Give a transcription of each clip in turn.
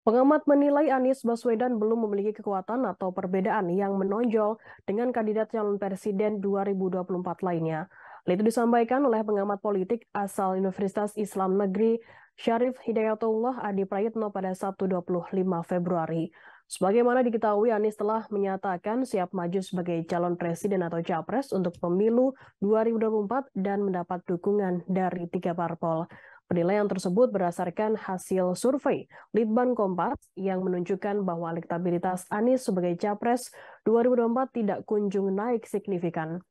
Pengamat menilai Anies Baswedan belum memiliki kekuatan atau perbedaan yang menonjol dengan kandidat calon presiden 2024 lainnya. Hal itu disampaikan oleh pengamat politik asal Universitas Islam Negeri Syarif Hidayatullah Adi Prayitno pada Sabtu 25 Februari. Sebagaimana diketahui, Anies telah menyatakan siap maju sebagai calon presiden atau capres untuk pemilu 2024 dan mendapat dukungan dari tiga parpol. Penilaian tersebut berdasarkan hasil survei Litbang Kompas yang menunjukkan bahwa elektabilitas Anies sebagai capres 2024 tidak kunjung naik signifikan.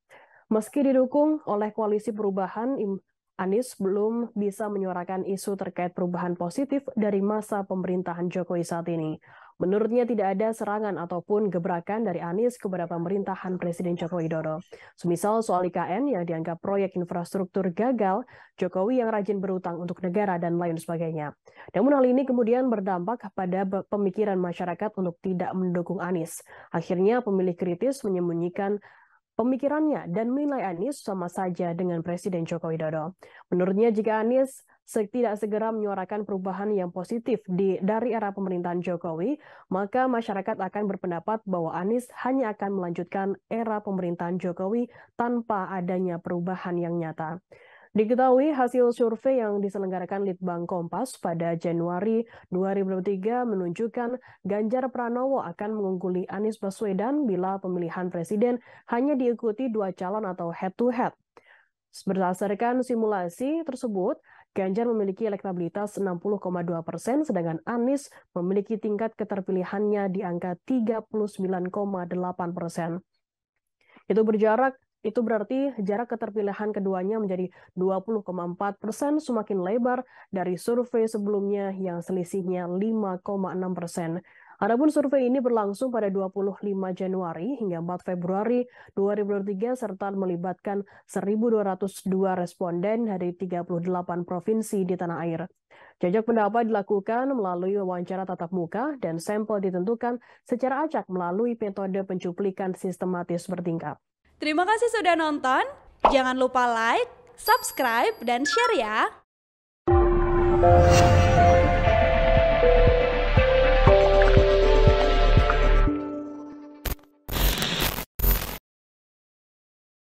Meski didukung oleh koalisi perubahan, Anies belum bisa menyuarakan isu terkait perubahan positif dari masa pemerintahan Jokowi saat ini. Menurutnya tidak ada serangan ataupun gebrakan dari Anies kepada pemerintahan Presiden Joko Widodo. Semisal soal IKN yang dianggap proyek infrastruktur gagal, Jokowi yang rajin berutang untuk negara dan lain sebagainya. Namun hal ini kemudian berdampak pada pemikiran masyarakat untuk tidak mendukung Anies. Akhirnya pemilih kritis menyembunyikan pemikirannya dan menilai Anies sama saja dengan Presiden Joko Widodo. Menurutnya jika Anies tidak segera menyuarakan perubahan yang positif di dari era pemerintahan Jokowi, maka masyarakat akan berpendapat bahwa Anies hanya akan melanjutkan era pemerintahan Jokowi tanpa adanya perubahan yang nyata. Diketahui hasil survei yang diselenggarakan Litbang Kompas pada Januari 2023 menunjukkan Ganjar Pranowo akan mengungguli Anies Baswedan bila pemilihan presiden hanya diikuti dua calon atau head-to-head. -head. Berdasarkan simulasi tersebut, Ganjar memiliki elektabilitas 60,2 persen, sedangkan Anies memiliki tingkat keterpilihannya di angka 39,8 persen. Itu berjarak itu berarti jarak keterpilihan keduanya menjadi 20,4 persen semakin lebar dari survei sebelumnya yang selisihnya 5,6 persen. Adapun survei ini berlangsung pada 25 Januari hingga 4 Februari 2023 serta melibatkan 1.202 responden dari 38 provinsi di tanah air. Jajak pendapat dilakukan melalui wawancara tatap muka dan sampel ditentukan secara acak melalui metode pencuplikan sistematis bertingkat. Terima kasih sudah nonton. Jangan lupa like, subscribe, dan share ya.